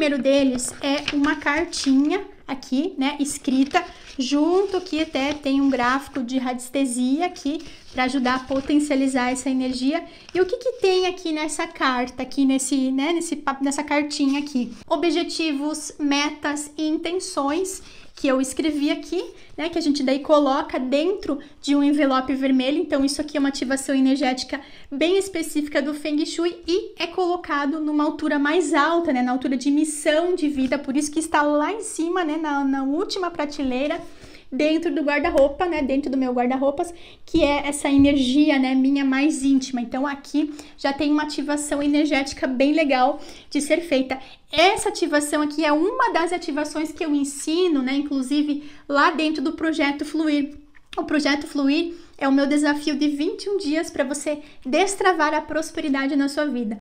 primeiro deles é uma cartinha aqui, né, escrita, junto que até tem um gráfico de radiestesia aqui para ajudar a potencializar essa energia. E o que que tem aqui nessa carta, aqui nesse, né, nesse nessa cartinha aqui? Objetivos, metas e intenções que eu escrevi aqui, né, que a gente daí coloca dentro de um envelope vermelho. Então isso aqui é uma ativação energética bem específica do Feng Shui e é colocado numa altura mais alta, né, na altura de missão de vida. Por isso que está lá em cima, né, na, na última prateleira dentro do guarda-roupa, né? Dentro do meu guarda-roupas, que é essa energia, né? Minha mais íntima. Então aqui já tem uma ativação energética bem legal de ser feita. Essa ativação aqui é uma das ativações que eu ensino, né? Inclusive lá dentro do projeto Fluir. O projeto Fluir é o meu desafio de 21 dias para você destravar a prosperidade na sua vida.